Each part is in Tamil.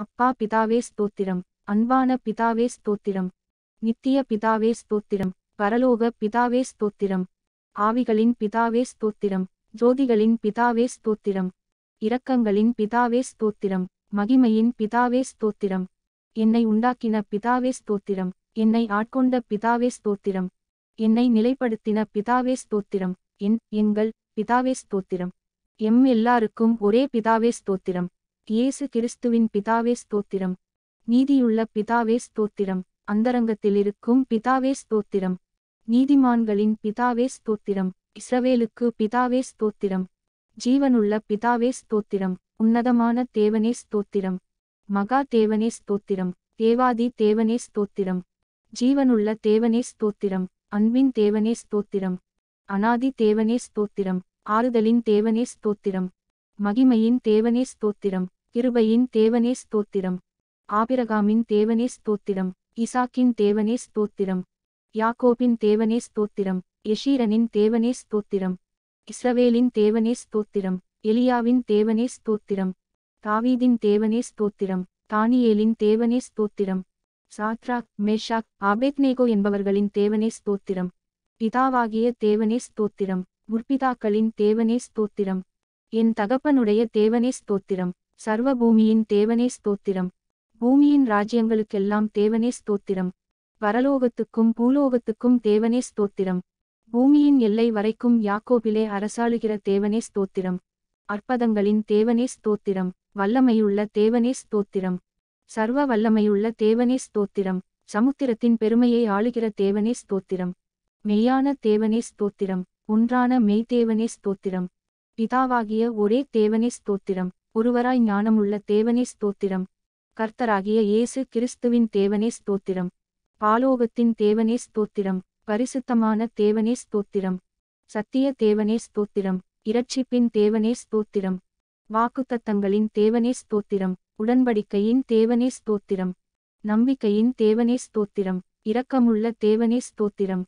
அப்பா பிதாவே ஸ்தோத்திரம் அன்பான பிதாவே ஸ்தோத்திரம் நித்திய பிதாவே ஸ்தோத்திரம் பரலோக பிதாவே ஸ்தோத்திரம் ஆவிகளின் பிதாவே ஸ்தோத்திரம் ஜோதிகளின் பிதாவே ஸ்தோத்திரம் இரக்கங்களின் பிதாவே ஸ்தோத்திரம் மகிமையின் பிதாவே ஸ்தோத்திரம் என்னை உண்டாக்கின பிதாவே ஸ்தோத்திரம் என்னை ஆட்கொண்ட பிதாவே ஸ்தோத்திரம் என்னை நிலைப்படுத்தின பிதாவே ஸ்தோத்திரம் என் எங்கள் பிதாவே ஸ்தோத்திரம் எம் எல்லாருக்கும் ஒரே பிதாவே ஸ்தோத்திரம் இயேசு கிறிஸ்துவின் பிதாவே ஸ்தோத்திரம் நீதியுள்ள பிதாவே ஸ்தோத்திரம் அந்தரங்கத்திலிருக்கும் பிதாவே ஸ்தோத்திரம் நீதிமான்களின் பிதாவே ஸ்தோத்திரம் இஸ்ரவேலுக்கு பிதாவே ஸ்தோத்திரம் ஜீவனுள்ள பிதாவே ஸ்தோத்திரம் உன்னதமான தேவனே ஸ்தோத்திரம் மகா தேவனே ஸ்தோத்திரம் தேவாதி தேவனே ஸ்தோத்திரம் ஜீவனுள்ள தேவனே ஸ்தோத்திரம் அன்பின் தேவனே ஸ்தோத்திரம் அனாதி தேவனே ஸ்தோத்திரம் ஆறுதலின் தேவனே ஸ்தோத்திரம் மகிமையின் தேவனே ஸ்தோத்திரம் கிருபையின் தேவனே ஸ்தோத்திரம் ஆபிரகாமின் தேவனே ஸ்தோத்திரம் இசாக்கின் தேவனே ஸ்தோத்திரம் யாக்கோபின் தேவனே ஸ்தோத்திரம் எஷீரனின் தேவனே ஸ்தோத்திரம் இஸ்ரவேலின் தேவனே ஸ்தோத்திரம் எலியாவின் தேவனே ஸ்தோத்திரம் தாவீதின் தேவனே ஸ்தோத்திரம் தானியேலின் தேவனே ஸ்தோத்திரம் சாத்ராக் மேஷாக் ஆபேத்னேகோ என்பவர்களின் தேவனே ஸ்தோத்திரம் பிதாவாகிய தேவனே ஸ்தோத்திரம் முற்பிதாக்களின் தேவனே ஸ்தோத்திரம் என் தகப்பனுடைய தேவனே ஸ்தோத்திரம் சர்வ பூமியின் தேவனே ஸ்தோத்திரம் பூமியின் ராஜ்யங்களுக்கெல்லாம் தேவனே ஸ்தோத்திரம் வரலோகத்துக்கும் பூலோகத்துக்கும் தேவனே ஸ்தோத்திரம் பூமியின் எல்லை வரைக்கும் யாக்கோபிலே அரசாளுகிற தேவனே ஸ்தோத்திரம் அற்பதங்களின் தேவனே ஸ்தோத்திரம் வல்லமையுள்ள தேவனே ஸ்தோத்திரம் சர்வ வல்லமையுள்ள தேவனே ஸ்தோத்திரம் சமுத்திரத்தின் பெருமையை ஆளுகிற தேவனே ஸ்தோத்திரம் மெய்யான தேவனே ஸ்தோத்திரம் ஒன்றான மெய்தேவனே ஸ்தோத்திரம் பிதாவாகிய ஒரே தேவனே ஸ்தோத்திரம் ஒருவராய் ஞானமுள்ள தேவனே ஸ்தோத்திரம் கர்த்தராகிய இயேசு கிறிஸ்துவின் தேவனே ஸ்தோத்திரம் பாலோகத்தின் தேவனே ஸ்தோத்திரம் பரிசுத்தமான தேவனே ஸ்தோத்திரம் சத்திய தேவனே ஸ்தோத்திரம் இரட்சிப்பின் தேவனே ஸ்தோத்திரம் வாக்குத்தத்தங்களின் தேவனே ஸ்தோத்திரம் உடன்படிக்கையின் தேவனே ஸ்தோத்திரம் நம்பிக்கையின் தேவனே ஸ்தோத்திரம் இரக்கமுள்ள தேவனே ஸ்தோத்திரம்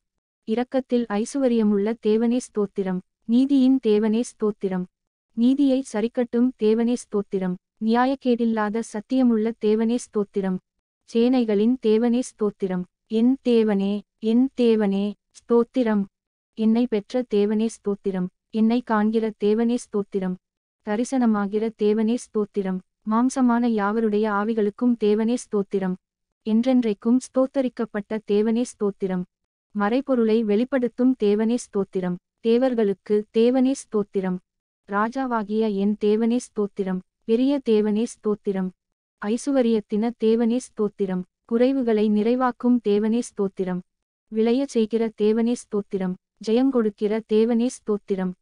இரக்கத்தில் ஐசுவரியமுள்ள தேவனே ஸ்தோத்திரம் நீதியின் தேவனே ஸ்தோத்திரம் நீதியை சரிக்கட்டும் தேவனே ஸ்தோத்திரம் நியாயக்கேடில்லாத சத்தியமுள்ள தேவனே ஸ்தோத்திரம் சேனைகளின் தேவனே ஸ்தோத்திரம் என் தேவனே என் தேவனே ஸ்தோத்திரம் என்னை பெற்ற தேவனே ஸ்தோத்திரம் என்னை காண்கிற தேவனே ஸ்தோத்திரம் தரிசனமாகிற தேவனே ஸ்தோத்திரம் மாம்சமான யாவருடைய ஆவிகளுக்கும் தேவனே ஸ்தோத்திரம் என்றென்றைக்கும் ஸ்தோத்தரிக்கப்பட்ட தேவனே ஸ்தோத்திரம் மறைபொருளை வெளிப்படுத்தும் தேவனே ஸ்தோத்திரம் தேவர்களுக்கு தேவனே ஸ்தோத்திரம் ராஜாவாகிய என் தேவனே ஸ்தோத்திரம் பெரிய தேவனே ஸ்தோத்திரம் ஐசுவரியத்தின தேவனே ஸ்தோத்திரம் குறைவுகளை நிறைவாக்கும் தேவனே ஸ்தோத்திரம் விளைய செய்கிற தேவனே ஸ்தோத்திரம் ஜெயங்கொடுக்கிற தேவனே ஸ்தோத்திரம்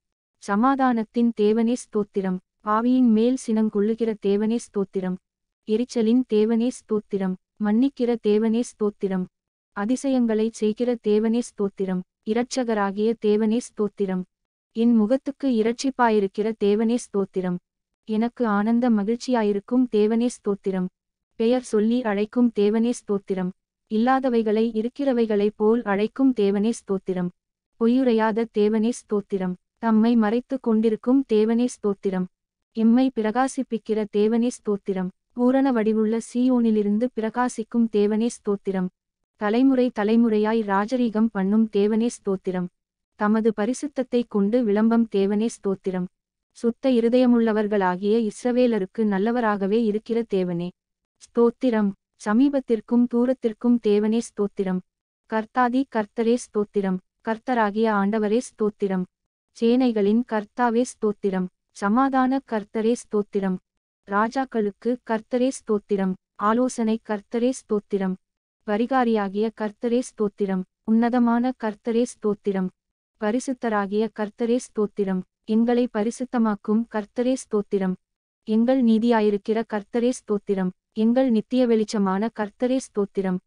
சமாதானத்தின் தேவனே ஸ்தோத்திரம் பாவியின் மேல் சினங்கொள்ளுகிற தேவனே ஸ்தோத்திரம் எரிச்சலின் தேவனே ஸ்தோத்திரம் மன்னிக்கிற தேவனே ஸ்தோத்திரம் அதிசயங்களை செய்கிற தேவனே ஸ்தோத்திரம் இரட்சகராகிய தேவனே ஸ்தோத்திரம் என் முகத்துக்கு இரட்சிப்பாயிருக்கிற தேவனே ஸ்தோத்திரம் எனக்கு ஆனந்த மகிழ்ச்சியாயிருக்கும் தேவனே ஸ்தோத்திரம் பெயர் சொல்லி அழைக்கும் தேவனே ஸ்தோத்திரம் இல்லாதவைகளை இருக்கிறவைகளைப் போல் அழைக்கும் தேவனே ஸ்தோத்திரம் பொய்யுரையாத தேவனே ஸ்தோத்திரம் தம்மை மறைத்து கொண்டிருக்கும் தேவனே ஸ்தோத்திரம் எம்மை பிரகாசிப்பிக்கிற தேவனே ஸ்தோத்திரம் பூரண வடிவுள்ள சீயோனிலிருந்து பிரகாசிக்கும் தேவனே ஸ்தோத்திரம் தலைமுறை தலைமுறையாய் ராஜரீகம் பண்ணும் தேவனே ஸ்தோத்திரம் தமது பரிசுத்தத்தை கொண்டு விளம்பம் தேவனே ஸ்தோத்திரம் சுத்த இருதயமுள்ளவர்களாகிய இஸ்ரவேலருக்கு நல்லவராகவே இருக்கிற தேவனே ஸ்தோத்திரம் சமீபத்திற்கும் தூரத்திற்கும் தேவனே ஸ்தோத்திரம் கர்த்தாதி கர்த்தரே ஸ்தோத்திரம் கர்த்தராகிய ஆண்டவரே ஸ்தோத்திரம் சேனைகளின் கர்த்தாவே ஸ்தோத்திரம் சமாதான கர்த்தரே ஸ்தோத்திரம் ராஜாக்களுக்கு கர்த்தரே ஸ்தோத்திரம் ஆலோசனை கர்த்தரே ஸ்தோத்திரம் பரிகாரியாகிய கர்த்தரே ஸ்தோத்திரம் உன்னதமான கர்த்தரே ஸ்தோத்திரம் பரிசுத்தராகிய கர்த்தரே ஸ்தோத்திரம் எங்களை பரிசுத்தமாக்கும் கர்த்தரே ஸ்தோத்திரம் எங்கள் நீதியாயிருக்கிற கர்த்தரே ஸ்தோத்திரம் எங்கள் நித்திய வெளிச்சமான கர்த்தரே ஸ்தோத்திரம்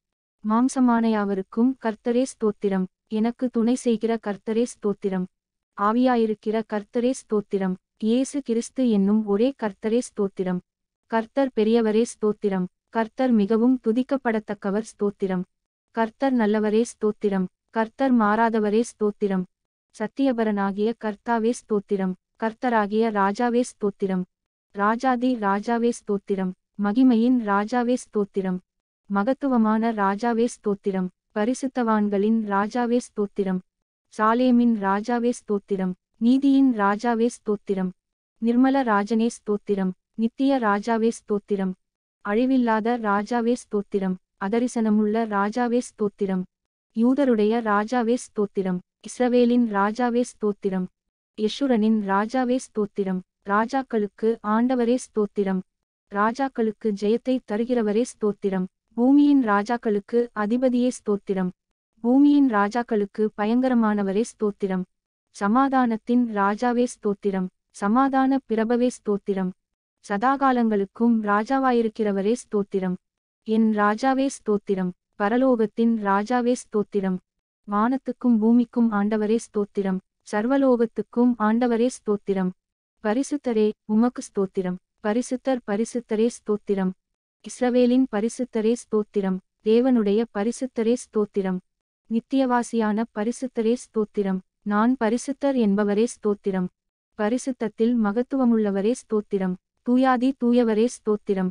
மாம்சமானையாவருக்கும் கர்த்தரே ஸ்தோத்திரம் எனக்கு துணை செய்கிற கர்த்தரே ஸ்தோத்திரம் ஆவியாயிருக்கிற கர்த்தரே ஸ்தோத்திரம் இயேசு கிறிஸ்து என்னும் ஒரே கர்த்தரே ஸ்தோத்திரம் கர்த்தர் பெரியவரே ஸ்தோத்திரம் கர்த்தர் மிகவும் துதிக்கப்படத்தக்கவர் ஸ்தோத்திரம் கர்த்தர் நல்லவரே ஸ்தோத்திரம் கர்த்தர் மாறாதவரே ஸ்தோத்திரம் சத்தியபரனாகிய கர்த்தாவே ஸ்தோத்திரம் கர்த்தராகிய ராஜாவே ஸ்தோத்திரம் ராஜாதி ராஜாவே ஸ்தோத்திரம் மகிமையின் ராஜாவே ஸ்தோத்திரம் மகத்துவமான ராஜாவே ஸ்தோத்திரம் பரிசுத்தவான்களின் ராஜாவே ஸ்தோத்திரம் சாலேமின் ராஜாவே ஸ்தோத்திரம் நீதியின் ராஜாவே ஸ்தோத்திரம் நிர்மல ராஜனே ஸ்தோத்திரம் நித்திய ராஜாவே ஸ்தோத்திரம் அழிவில்லாத ராஜாவே ஸ்தோத்திரம் அதரிசனமுள்ள ராஜாவே ஸ்தோத்திரம் யூதருடைய ராஜாவே ஸ்தோத்திரம் இஸ்ரவேலின் ராஜாவே ஸ்தோத்திரம் யஷுரனின் ராஜாவே ஸ்தோத்திரம் ராஜாக்களுக்கு ஆண்டவரே ஸ்தோத்திரம் ராஜாக்களுக்கு ஜெயத்தை தருகிறவரே ஸ்தோத்திரம் பூமியின் ராஜாக்களுக்கு அதிபதியே ஸ்தோத்திரம் பூமியின் ராஜாக்களுக்கு பயங்கரமானவரே ஸ்தோத்திரம் சமாதானத்தின் ராஜாவே ஸ்தோத்திரம் சமாதான பிரபவே ஸ்தோத்திரம் சதாகாலங்களுக்கும் ராஜாவாயிருக்கிறவரே ஸ்தோத்திரம் என் ராஜாவே ஸ்தோத்திரம் பரலோகத்தின் ராஜாவே ஸ்தோத்திரம் வானத்துக்கும் பூமிக்கும் ஆண்டவரே ஸ்தோத்திரம் சர்வலோகத்துக்கும் ஆண்டவரே ஸ்தோத்திரம் பரிசுத்தரே உமக்கு ஸ்தோத்திரம் பரிசுத்தர் பரிசுத்தரே ஸ்தோத்திரம் இஸ்ரவேலின் பரிசுத்தரே ஸ்தோத்திரம் தேவனுடைய பரிசுத்தரே ஸ்தோத்திரம் நித்தியவாசியான பரிசுத்தரே ஸ்தோத்திரம் நான் பரிசுத்தர் என்பவரே ஸ்தோத்திரம் பரிசுத்தத்தில் மகத்துவமுள்ளவரே ஸ்தோத்திரம் தூயாதி தூயவரே ஸ்தோத்திரம்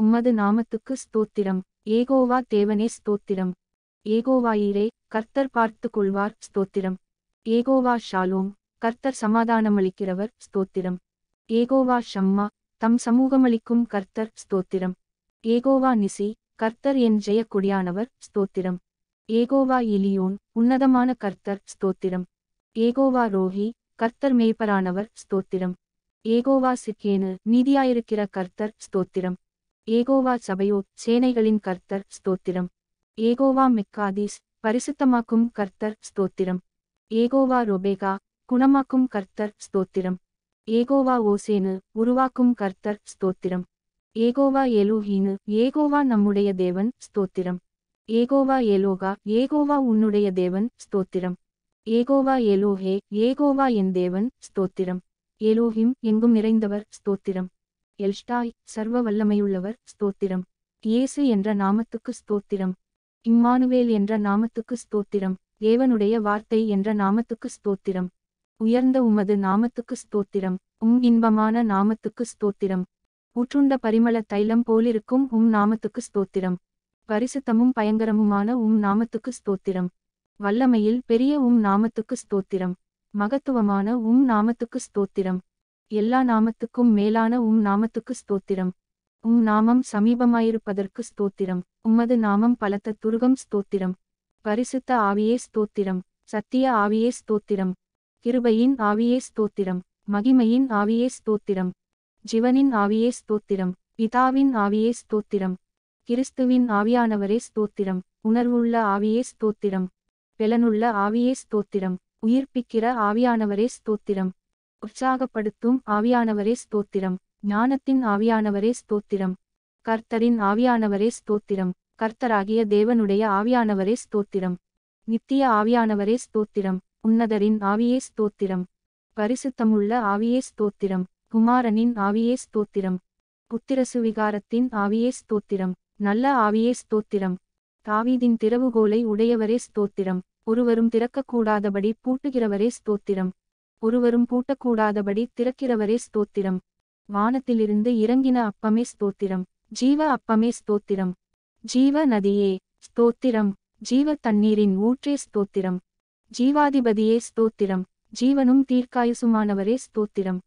உம்மது நாமத்துக்கு ஸ்தோத்திரம் ஏகோவா தேவனே ஸ்தோத்திரம் ஏகோவாயிரே கர்த்தர் பார்த்து கொள்வார் ஸ்தோத்திரம் ஏகோவா ஷாலோம் கர்த்தர் சமாதானமளிக்கிறவர் ஸ்தோத்திரம் ஏகோவா ஷம்மா தம் சமூகமளிக்கும் கர்த்தர் ஸ்தோத்திரம் ஏகோவா நிசி கர்த்தர் என் ஜெயக்குடியானவர் ஸ்தோத்திரம் ஏகோவா இலியோன் உன்னதமான கர்த்தர் ஸ்தோத்திரம் ஏகோவா ரோஹி கர்த்தர் மேய்பரானவர் ஸ்தோத்திரம் ஏகோவா சிக்கேனு நீதியாயிருக்கிற கர்த்தர் ஸ்தோத்திரம் ஏகோவா சபையோ சேனைகளின் கர்த்தர் ஸ்தோத்திரம் ஏகோவா மெக்காதீஸ் பரிசுத்தமாக்கும் கர்த்தர் ஸ்தோத்திரம் ஏகோவா ரொபேகா குணமாக்கும் கர்த்தர் ஸ்தோத்திரம் ஏகோவா ஓசேனு உருவாக்கும் கர்த்தர் ஸ்தோத்திரம் ஏகோவா ஏலோஹீனு ஏகோவா நம்முடைய தேவன் ஸ்தோத்திரம் ஏகோவா ஏலோகா ஏகோவா உன்னுடைய தேவன் ஸ்தோத்திரம் ஏகோவா ஏலோஹே ஏகோவா என் தேவன் ஸ்தோத்திரம் ஏலோஹிம் எங்கும் நிறைந்தவர் ஸ்தோத்திரம் எல்ஷ்டாய் சர்வ வல்லமையுள்ளவர் ஸ்தோத்திரம் இயேசு என்ற நாமத்துக்கு ஸ்தோத்திரம் இம்மானுவேல் என்ற நாமத்துக்கு ஸ்தோத்திரம் தேவனுடைய வார்த்தை என்ற நாமத்துக்கு ஸ்தோத்திரம் உயர்ந்த உமது நாமத்துக்கு ஸ்தோத்திரம் உம் இன்பமான நாமத்துக்கு ஸ்தோத்திரம் உற்றுண்ட பரிமள தைலம் போலிருக்கும் உம் நாமத்துக்கு ஸ்தோத்திரம் பரிசுத்தமும் பயங்கரமுமான உம் நாமத்துக்கு ஸ்தோத்திரம் வல்லமையில் பெரிய உம் நாமத்துக்கு ஸ்தோத்திரம் மகத்துவமான உம் நாமத்துக்கு ஸ்தோத்திரம் எல்லா நாமத்துக்கும் மேலான உம் நாமத்துக்கு ஸ்தோத்திரம் உம் நாமம் சமீபமாயிருப்பதற்கு ஸ்தோத்திரம் உம்மது நாமம் பலத்த துருகம் ஸ்தோத்திரம் பரிசுத்த ஆவியே ஸ்தோத்திரம் சத்திய ஆவியே ஸ்தோத்திரம் கிருபையின் ஆவியே ஸ்தோத்திரம் மகிமையின் ஆவியே ஸ்தோத்திரம் ஜிவனின் ஆவியே ஸ்தோத்திரம் பிதாவின் ஆவியே ஸ்தோத்திரம் கிறிஸ்துவின் ஆவியானவரே ஸ்தோத்திரம் உணர்வுள்ள ஆவியே ஸ்தோத்திரம் பெலனுள்ள ஆவியே ஸ்தோத்திரம் உயிர்ப்பிக்கிற ஆவியானவரே ஸ்தோத்திரம் உற்சாகப்படுத்தும் ஆவியானவரே ஸ்தோத்திரம் ஞானத்தின் ஆவியானவரே ஸ்தோத்திரம் கர்த்தரின் ஆவியானவரே ஸ்தோத்திரம் கர்த்தராகிய தேவனுடைய ஆவியானவரே ஸ்தோத்திரம் நித்திய ஆவியானவரே ஸ்தோத்திரம் உன்னதரின் ஆவியே ஸ்தோத்திரம் பரிசுத்தமுள்ள ஆவியே ஸ்தோத்திரம் குமாரனின் ஆவியே ஸ்தோத்திரம் புத்திரசு விகாரத்தின் ஆவியே ஸ்தோத்திரம் நல்ல ஆவியே ஸ்தோத்திரம் தாவீதின் திறவுகோலை உடையவரே ஸ்தோத்திரம் ஒருவரும் திறக்கக்கூடாதபடி பூட்டுகிறவரே ஸ்தோத்திரம் ஒருவரும் பூட்டக்கூடாதபடி திறக்கிறவரே ஸ்தோத்திரம் வானத்திலிருந்து இறங்கின அப்பமே ஸ்தோத்திரம் ஜீவ அப்பமே ஸ்தோத்திரம் ஜீவ நதியே ஸ்தோத்திரம் ஜீவ தண்ணீரின் ஊற்றே ஸ்தோத்திரம் ஜீவாதிபதியே ஸ்தோத்திரம் ஜீவனும் தீர்க்காயுசுமானவரே ஸ்தோத்திரம்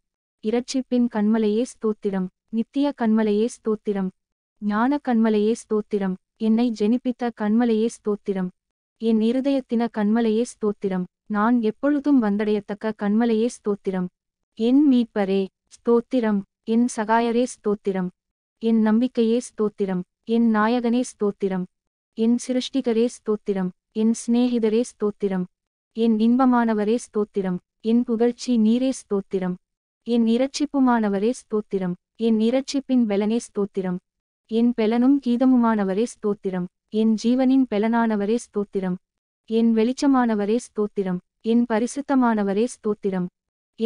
இரட்சிப்பின் கண்மலையே ஸ்தோத்திரம் நித்திய கண்மலையே ஸ்தோத்திரம் ஞான கண்மலையே ஸ்தோத்திரம் என்னை ஜெனிப்பித்த கண்மலையே ஸ்தோத்திரம் என் இருதயத்தின கண்மலையே ஸ்தோத்திரம் நான் எப்பொழுதும் வந்தடையத்தக்க கண்மலையே ஸ்தோத்திரம் என் மீட்பரே ஸ்தோத்திரம் என் சகாயரே ஸ்தோத்திரம் என் நம்பிக்கையே ஸ்தோத்திரம் என் நாயகனே ஸ்தோத்திரம் என் சிருஷ்டிகரே ஸ்தோத்திரம் என் சிநேகிதரே ஸ்தோத்திரம் என் இன்பமானவரே ஸ்தோத்திரம் என் புகழ்ச்சி நீரே ஸ்தோத்திரம் என் இரட்சிப்புமானவரே ஸ்தோத்திரம் என் இரட்சிப்பின் பலனே ஸ்தோத்திரம் என் பெலனும் கீதமுமானவரே ஸ்தோத்திரம் என் ஜீவனின் பெலனானவரே ஸ்தோத்திரம் என் வெளிச்சமானவரே ஸ்தோத்திரம் என் பரிசுத்தமானவரே ஸ்தோத்திரம்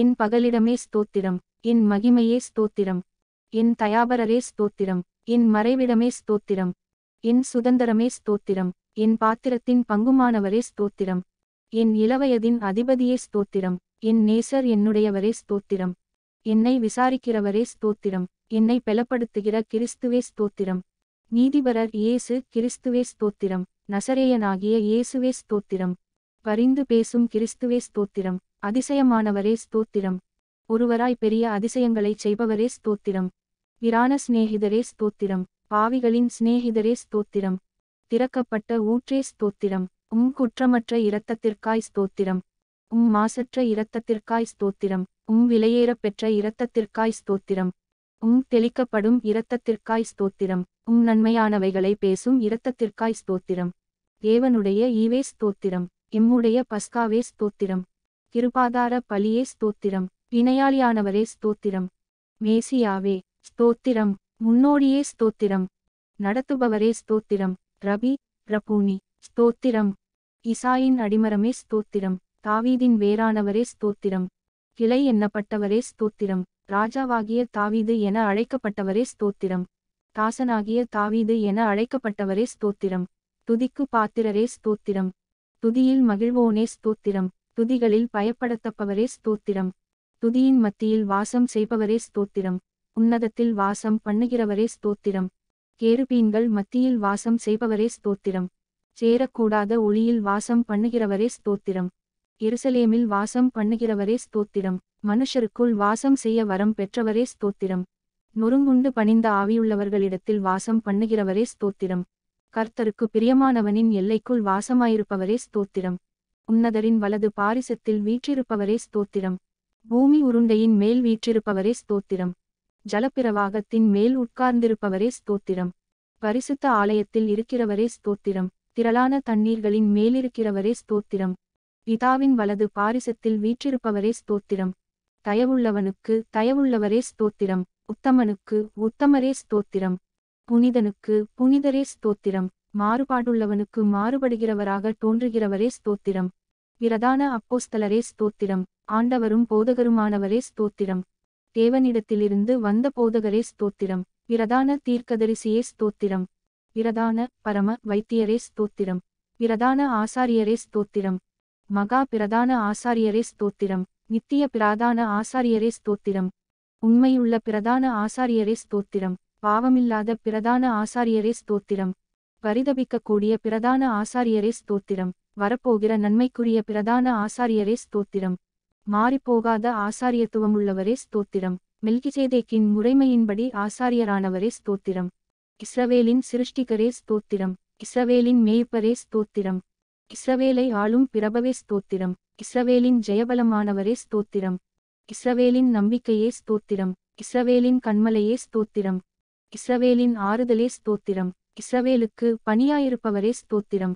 என் பகலிடமே ஸ்தோத்திரம் என் மகிமையே ஸ்தோத்திரம் என் தயாபரரே ஸ்தோத்திரம் என் மறைவிடமே ஸ்தோத்திரம் என் சுதந்திரமே ஸ்தோத்திரம் என் பாத்திரத்தின் பங்குமானவரே ஸ்தோத்திரம் என் இளவயதின் அதிபதியே ஸ்தோத்திரம் என் நேசர் என்னுடையவரே ஸ்தோத்திரம் என்னை விசாரிக்கிறவரே ஸ்தோத்திரம் என்னை பெலப்படுத்துகிற கிறிஸ்துவே ஸ்தோத்திரம் நீதிபரர் இயேசு கிறிஸ்துவே ஸ்தோத்திரம் நசரேயனாகிய இயேசுவே ஸ்தோத்திரம் பரிந்து பேசும் கிறிஸ்துவே ஸ்தோத்திரம் அதிசயமானவரே ஸ்தோத்திரம் ஒருவராய் பெரிய அதிசயங்களை செய்பவரே ஸ்தோத்திரம் விரான சிநேகிதரே ஸ்தோத்திரம் பாவிகளின் சிநேகிதரே ஸ்தோத்திரம் திறக்கப்பட்ட ஊற்றே ஸ்தோத்திரம் உம் குற்றமற்ற இரத்தத்திற்காய் ஸ்தோத்திரம் உம் மாசற்ற இரத்தத்திற்காய் ஸ்தோத்திரம் உம் விலையேறப்பெற்ற இரத்தத்திற்காய் ஸ்தோத்திரம் உம் தெளிக்கப்படும் இரத்தத்திற்காய் ஸ்தோத்திரம் உம் நன்மையானவைகளை பேசும் இரத்தத்திற்காய் ஸ்தோத்திரம் தேவனுடைய ஈவே ஸ்தோத்திரம் எம்முடைய பஸ்காவே ஸ்தோத்திரம் கிருபாதார பலியே ஸ்தோத்திரம் வினையாளியானவரே ஸ்தோத்திரம் மேசியாவே ஸ்தோத்திரம் முன்னோடியே ஸ்தோத்திரம் நடத்துபவரே ஸ்தோத்திரம் ரபி ரபூனி ஸ்தோத்திரம் இசாயின் அடிமரமே ஸ்தோத்திரம் தாவீதின் வேறானவரே ஸ்தோத்திரம் கிளை எண்ணப்பட்டவரே ஸ்தோத்திரம் ராஜாவாகிய தாவீது என அழைக்கப்பட்டவரே ஸ்தோத்திரம் தாசனாகிய தாவீது என அழைக்கப்பட்டவரே ஸ்தோத்திரம் துதிக்கு பாத்திரரே ஸ்தோத்திரம் துதியில் மகிழ்வோனே ஸ்தோத்திரம் துதிகளில் பயப்படுத்தப்பவரே ஸ்தோத்திரம் துதியின் மத்தியில் வாசம் செய்பவரே ஸ்தோத்திரம் உன்னதத்தில் வாசம் பண்ணுகிறவரே ஸ்தோத்திரம் கேருபீன்கள் மத்தியில் வாசம் செய்பவரே ஸ்தோத்திரம் சேரக்கூடாத ஒளியில் வாசம் பண்ணுகிறவரே ஸ்தோத்திரம் எருசலேமில் வாசம் பண்ணுகிறவரே ஸ்தோத்திரம் மனுஷருக்குள் வாசம் செய்ய வரம் பெற்றவரே ஸ்தோத்திரம் நொறுங்குண்டு பணிந்த ஆவியுள்ளவர்களிடத்தில் வாசம் பண்ணுகிறவரே ஸ்தோத்திரம் கர்த்தருக்கு பிரியமானவனின் எல்லைக்குள் வாசமாயிருப்பவரே ஸ்தோத்திரம் உன்னதரின் வலது பாரிசத்தில் வீற்றிருப்பவரே ஸ்தோத்திரம் பூமி உருண்டையின் மேல் வீற்றிருப்பவரே ஸ்தோத்திரம் ஜலப்பிரவாகத்தின் மேல் உட்கார்ந்திருப்பவரே ஸ்தோத்திரம் பரிசுத்த ஆலயத்தில் இருக்கிறவரே ஸ்தோத்திரம் திரளான தண்ணீர்களின் மேலிருக்கிறவரே ஸ்தோத்திரம் பிதாவின் வலது பாரிசத்தில் வீற்றிருப்பவரே ஸ்தோத்திரம் தயவுள்ளவனுக்கு தயவுள்ளவரே ஸ்தோத்திரம் உத்தமனுக்கு உத்தமரே ஸ்தோத்திரம் புனிதனுக்கு புனிதரே ஸ்தோத்திரம் மாறுபாடுள்ளவனுக்கு மாறுபடுகிறவராக தோன்றுகிறவரே ஸ்தோத்திரம் பிரதான அப்போஸ்தலரே ஸ்தோத்திரம் ஆண்டவரும் போதகருமானவரே ஸ்தோத்திரம் தேவனிடத்திலிருந்து வந்த போதகரே ஸ்தோத்திரம் பிரதான தீர்க்கதரிசியே ஸ்தோத்திரம் பிரதான பரம வைத்தியரே ஸ்தோத்திரம் பிரதான ஆசாரியரே ஸ்தோத்திரம் மகா பிரதான ஆசாரியரே ஸ்தோத்திரம் நித்திய பிரதான ஆசாரியரே ஸ்தோத்திரம் உண்மையுள்ள பிரதான ஆசாரியரே ஸ்தோத்திரம் பாவமில்லாத பிரதான ஆசாரியரே ஸ்தோத்திரம் பரிதபிக்கக்கூடிய பிரதான ஆசாரியரே ஸ்தோத்திரம் வரப்போகிற நன்மைக்குரிய பிரதான ஆசாரியரே ஸ்தோத்திரம் மாறிப்போகாத ஆசாரியத்துவம் உள்ளவரே ஸ்தோத்திரம் மெல்கிசேதேக்கின் முறைமையின்படி ஆசாரியரானவரே ஸ்தோத்திரம் இஸ்ரவேலின் சிருஷ்டிகரே ஸ்தோத்திரம் இஸ்ரவேலின் மேய்ப்பரே ஸ்தோத்திரம் இஸ்ரவேலை ஆளும் பிரபவே ஸ்தோத்திரம் இஸ்ரவேலின் ஜெயபலமானவரே ஸ்தோத்திரம் இஸ்ரவேலின் நம்பிக்கையே ஸ்தோத்திரம் இஸ்ரவேலின் கண்மலையே ஸ்தோத்திரம் இஸ்ரவேலின் ஆறுதலே ஸ்தோத்திரம் இஸ்ரவேலுக்கு பணியாயிருப்பவரே ஸ்தோத்திரம்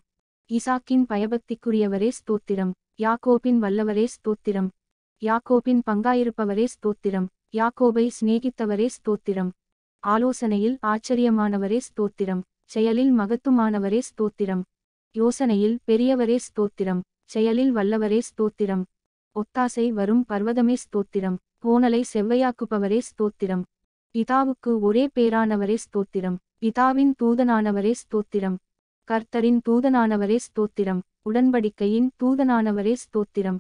ஈசாக்கின் பயபக்திக்குரியவரே ஸ்தோத்திரம் யாக்கோபின் வல்லவரே ஸ்தோத்திரம் யாக்கோபின் பங்காயிருப்பவரே ஸ்தோத்திரம் யாக்கோபை சிநேகித்தவரே ஸ்தோத்திரம் ஆலோசனையில் ஆச்சரியமானவரே ஸ்தோத்திரம் செயலில் மகத்துமானவரே ஸ்தோத்திரம் யோசனையில் பெரியவரே ஸ்தோத்திரம் செயலில் வல்லவரே ஸ்தோத்திரம் ஒத்தாசை வரும் பர்வதமே ஸ்தோத்திரம் போனலை செவ்வையாக்குபவரே ஸ்தோத்திரம் பிதாவுக்கு ஒரே பேரானவரே ஸ்தோத்திரம் பிதாவின் தூதனானவரே ஸ்தோத்திரம் கர்த்தரின் தூதனானவரே ஸ்தோத்திரம் உடன்படிக்கையின் தூதனானவரே ஸ்தோத்திரம்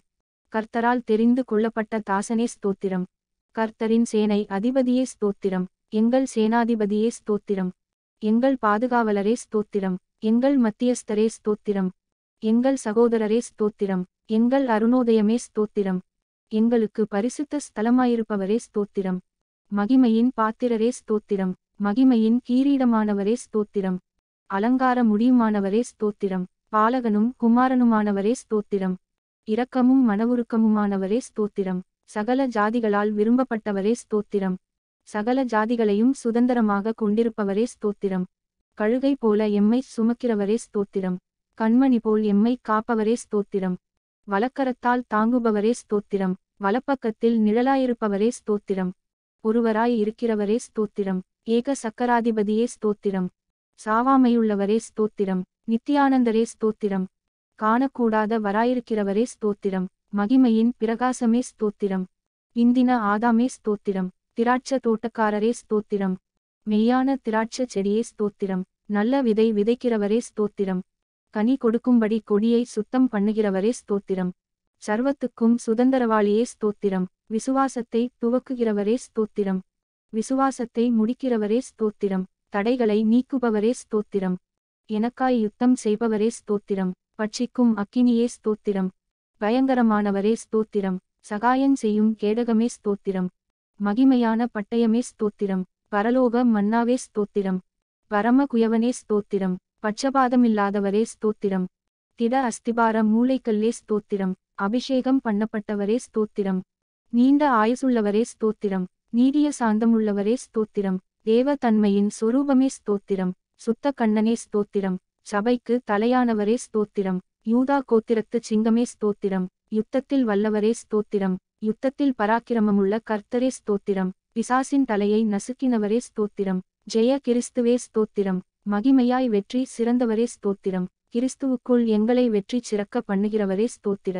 கர்த்தரால் தெரிந்து கொள்ளப்பட்ட தாசனே ஸ்தோத்திரம் கர்த்தரின் சேனை அதிபதியே ஸ்தோத்திரம் எங்கள் சேனாதிபதியே ஸ்தோத்திரம் எங்கள் பாதுகாவலரே ஸ்தோத்திரம் எங்கள் மத்தியஸ்தரே ஸ்தோத்திரம் எங்கள் சகோதரரே ஸ்தோத்திரம் எங்கள் அருணோதயமே ஸ்தோத்திரம் எங்களுக்கு பரிசுத்த ஸ்தலமாயிருப்பவரே ஸ்தோத்திரம் மகிமையின் பாத்திரரே ஸ்தோத்திரம் மகிமையின் கீரீடமானவரே ஸ்தோத்திரம் அலங்கார முடியுமானவரே ஸ்தோத்திரம் பாலகனும் குமாரனுமானவரே ஸ்தோத்திரம் இரக்கமும் மனவுருக்கமுமானவரே ஸ்தோத்திரம் சகல ஜாதிகளால் விரும்பப்பட்டவரே ஸ்தோத்திரம் சகல ஜாதிகளையும் சுதந்திரமாக கொண்டிருப்பவரே ஸ்தோத்திரம் கழுகை போல எம்மை சுமக்கிறவரே ஸ்தோத்திரம் கண்மணி போல் எம்மை காப்பவரே ஸ்தோத்திரம் வலக்கரத்தால் தாங்குபவரே ஸ்தோத்திரம் வலப்பக்கத்தில் நிழலாயிருப்பவரே ஸ்தோத்திரம் ஒருவராய் இருக்கிறவரே ஸ்தோத்திரம் ஏக சக்கராதிபதியே ஸ்தோத்திரம் சாவாமையுள்ளவரே ஸ்தோத்திரம் நித்தியானந்தரே ஸ்தோத்திரம் காணக்கூடாத வராயிருக்கிறவரே ஸ்தோத்திரம் மகிமையின் பிரகாசமே ஸ்தோத்திரம் இந்தின ஆதாமே ஸ்தோத்திரம் திராட்ச தோட்டக்காரரே ஸ்தோத்திரம் மெய்யான திராட்ச செடியே ஸ்தோத்திரம் நல்ல விதை விதைக்கிறவரே ஸ்தோத்திரம் கனி கொடுக்கும்படி கொடியை சுத்தம் பண்ணுகிறவரே ஸ்தோத்திரம் சர்வத்துக்கும் சுதந்திரவாளியே ஸ்தோத்திரம் விசுவாசத்தை துவக்குகிறவரே ஸ்தோத்திரம் விசுவாசத்தை முடிக்கிறவரே ஸ்தோத்திரம் தடைகளை நீக்குபவரே ஸ்தோத்திரம் எனக்காய் யுத்தம் செய்பவரே ஸ்தோத்திரம் பட்சிக்கும் அக்கினியே ஸ்தோத்திரம் பயங்கரமானவரே ஸ்தோத்திரம் சகாயம் செய்யும் கேடகமே ஸ்தோத்திரம் மகிமையான பட்டயமே ஸ்தோத்திரம் பரலோக மன்னாவே ஸ்தோத்திரம் பரம குயவனே ஸ்தோத்திரம் பட்சபாதமில்லாதவரே ஸ்தோத்திரம் திட அஸ்திபார மூளைக்கல்லே ஸ்தோத்திரம் அபிஷேகம் பண்ணப்பட்டவரே ஸ்தோத்திரம் நீண்ட ஆயுசுள்ளவரே ஸ்தோத்திரம் நீடிய சாந்தமுள்ளவரே ஸ்தோத்திரம் தேவ தன்மையின் சொரூபமே ஸ்தோத்திரம் சுத்த கண்ணனே ஸ்தோத்திரம் சபைக்கு தலையானவரே ஸ்தோத்திரம் யூதா கோத்திரத்து சிங்கமே ஸ்தோத்திரம் யுத்தத்தில் வல்லவரே ஸ்தோத்திரம் யுத்தத்தில் பராக்கிரமமுள்ள கர்த்தரே ஸ்தோத்திரம் பிசாசின் தலையை நசுக்கினவரே ஸ்தோத்திரம் ஜெய கிறிஸ்துவே ஸ்தோத்திரம் மகிமையாய் வெற்றி சிறந்தவரே ஸ்தோத்திரம் கிறிஸ்துவுக்குள் எங்களை வெற்றி சிறக்க பண்ணுகிறவரே ஸ்தோத்திர